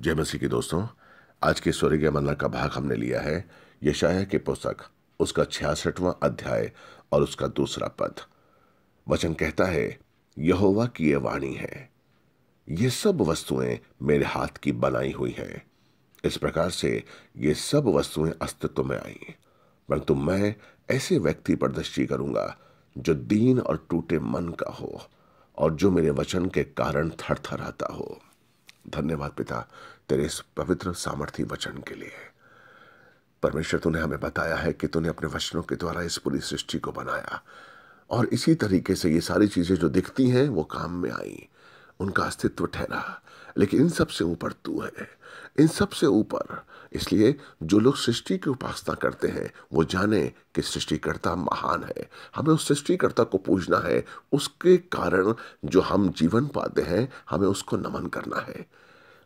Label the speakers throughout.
Speaker 1: जय मसीह के दोस्तों आज के स्वर्गीय मन्ना का भाग हमने लिया है यशाया के पुस्तक उसका छियासठवां अध्याय और उसका दूसरा पद वचन कहता है यहोवा की यह वाणी है ये सब वस्तुएं मेरे हाथ की बनाई हुई हैं इस प्रकार से ये सब वस्तुएं अस्तित्व में आई परंतु मैं ऐसे व्यक्ति पर दृष्टि करूंगा जो दीन और टूटे मन का हो और जो मेरे वचन के कारण थरथराता हो धन्यवाद पिता तेरे इस पवित्र सामर्थ्य वचन के लिए परमेश्वर तूने हमें बताया है कि तूने अपने वचनों के द्वारा इस पूरी सृष्टि को बनाया और इसी तरीके से ये सारी चीज़ें जो दिखती हैं वो काम में आई उनका अस्तित्व ठहरा लेकिन इन सबसे ऊपर तू है इन सबसे ऊपर इसलिए जो लोग सृष्टि की उपासना करते हैं वो जाने कि सृष्टिकर्ता महान है हमें उस सृष्टिकर्ता को पूजना है उसके कारण जो हम जीवन पाते हैं हमें उसको नमन करना है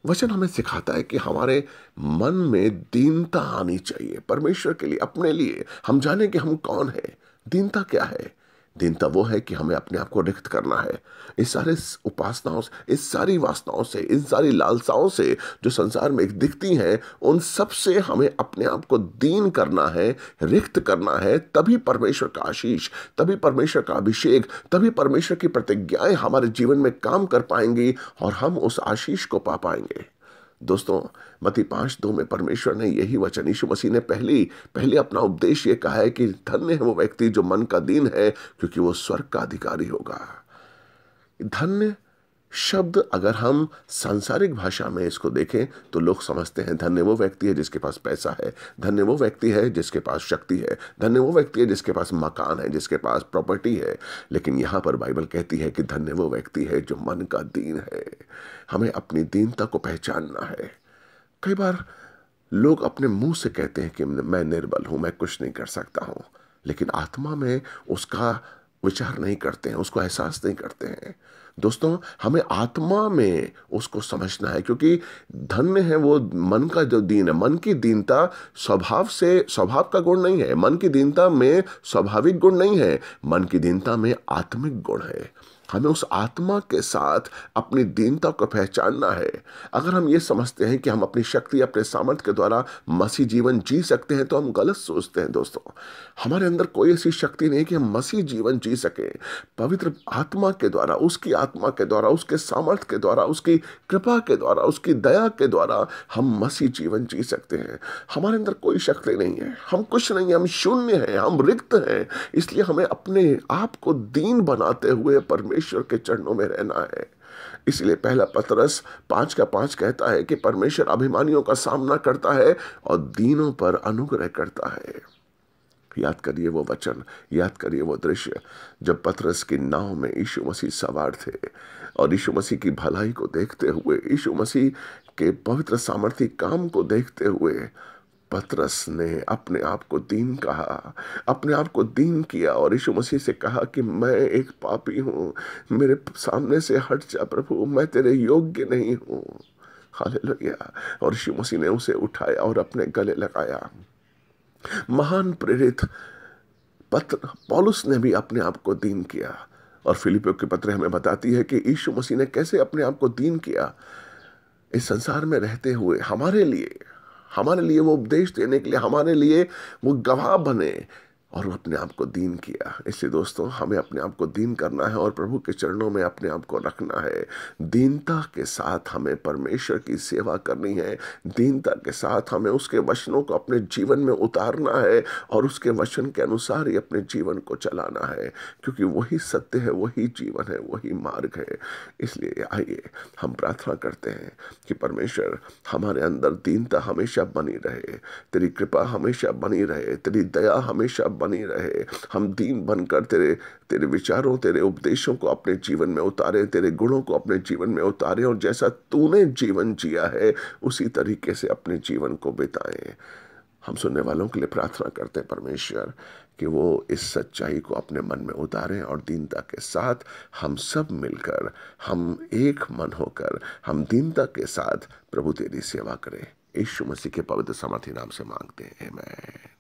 Speaker 1: वचन हमें सिखाता है कि हमारे मन में दीनता आनी चाहिए परमेश्वर के लिए अपने लिए हम जाने कि हम कौन है दीनता क्या है दीनता वो है कि हमें अपने आप को रिक्त करना है इस सारे उपासनाओं से इस सारी वासनाओं से इन सारी लालसाओं से जो संसार में दिखती हैं उन सब से हमें अपने आप को दीन करना है रिक्त करना है तभी परमेश्वर का आशीष तभी परमेश्वर का अभिषेक तभी परमेश्वर की प्रतिज्ञाएं हमारे जीवन में काम कर पाएंगी और हम उस आशीष को पा पाएंगे दोस्तों मती पांच दो में परमेश्वर ने यही वचन यीशु मसीह ने पहली पहले अपना उपदेश ये कहा है कि धन्य है वो व्यक्ति जो मन का दीन है क्योंकि वो स्वर्ग का अधिकारी होगा धन्य शब्द अगर हम सांसारिक भाषा में इसको देखें तो लोग समझते हैं धन्य वो व्यक्ति है जिसके पास पैसा है धन्य वो व्यक्ति है जिसके पास शक्ति है धन्य वो व्यक्ति है जिसके पास मकान है जिसके पास प्रॉपर्टी है लेकिन यहाँ पर बाइबल कहती है कि धन्य वो व्यक्ति है जो मन का दीन है हमें अपनी दीनता को पहचानना है कई बार लोग अपने मुंह से कहते हैं कि मैं निर्बल हूँ मैं कुछ नहीं कर सकता हूँ लेकिन आत्मा में उसका विचार नहीं करते हैं उसको एहसास नहीं करते हैं दोस्तों हमें आत्मा में उसको समझना है क्योंकि धन्य है वो मन का जो दीन है मन की दीनता स्वभाव से स्वभाव का गुण नहीं है मन की दीनता में स्वाभाविक गुण नहीं है मन की दीनता में आत्मिक गुण है हमें उस आत्मा के साथ अपनी दीनता को पहचानना है अगर हम ये समझते हैं कि हम अपनी शक्ति अपने सामर्थ्य के द्वारा मसीह जीवन जी सकते हैं तो हम गलत सोचते हैं दोस्तों हमारे अंदर कोई ऐसी शक्ति नहीं कि हम मसीह जीवन जी सकें पवित्र आत्मा के द्वारा उसकी आत्मा आत्मा के द्वारा उसके सामर्थ्य के द्वारा उसकी कृपा के द्वारा उसकी दया के द्वारा हम मसीह जीवन जी सकते हैं हमारे अंदर कोई शक्ति नहीं है हम कुछ नहीं हम शून्य हैं हम रिक्त हैं इसलिए हमें अपने आप को दीन बनाते हुए परमेश्वर के चरणों में रहना है इसलिए पहला पत्रस पांच का पांच कहता है कि परमेश्वर अभिमानियों का सामना करता है और दीनों पर अनुग्रह करता है याद करिए वो वचन याद करिए वो दृश्य जब पथरस की नाव में यीशु मसीह सवार थे और यीशु मसीह की भलाई को देखते हुए यीशु मसीह के पवित्र सामर्थ्य काम को देखते हुए पतरस ने अपने आप को दीन कहा अपने आप को दीन किया और यीशु मसीह से कहा कि मैं एक पापी हूँ मेरे सामने से हट जा प्रभु मैं तेरे योग्य नहीं हूँ हालेलुया और यीशु मसीह ने उसे उठाया और अपने गले लगाया महान प्रेरित पत्र पॉलुस ने भी अपने आप को दीन किया और फिलिपियो के पत्र हमें बताती है कि यीशु मसीह ने कैसे अपने आप को दीन किया इस संसार में रहते हुए हमारे लिए हमारे लिए वो उपदेश देने के लिए हमारे लिए वो गवाह बने और वो अपने आप को दीन किया इसलिए दोस्तों हमें अपने आप को दीन करना है और प्रभु के चरणों में अपने आप को रखना है दीनता के साथ हमें परमेश्वर की सेवा करनी है दीनता के साथ हमें उसके वचनों को अपने जीवन में उतारना है और उसके वचन के अनुसार ही अपने जीवन को चलाना है क्योंकि वही सत्य है वही जीवन है वही मार्ग है इसलिए आइए हम प्रार्थना करते हैं कि परमेश्वर हमारे अंदर दीनता हमेशा बनी रहे तेरी कृपा हमेशा बनी रहे तेरी दया हमेशा बनी रहे हम दीन बनकर तेरे तेरे विचारों तेरे उपदेशों को अपने जीवन में उतारें तेरे गुणों को अपने जीवन में उतारें और जैसा तूने जीवन जिया है उसी तरीके से अपने जीवन को बिताएं हम सुनने वालों के लिए प्रार्थना करते हैं परमेश्वर कि वो इस सच्चाई को अपने मन में उतारें और दीनता के साथ हम सब मिलकर हम एक मन होकर हम दीनता के साथ प्रभु तेरी सेवा करें यीशु मसीह के पवित्र समर्थी नाम से मांगते हैं मैं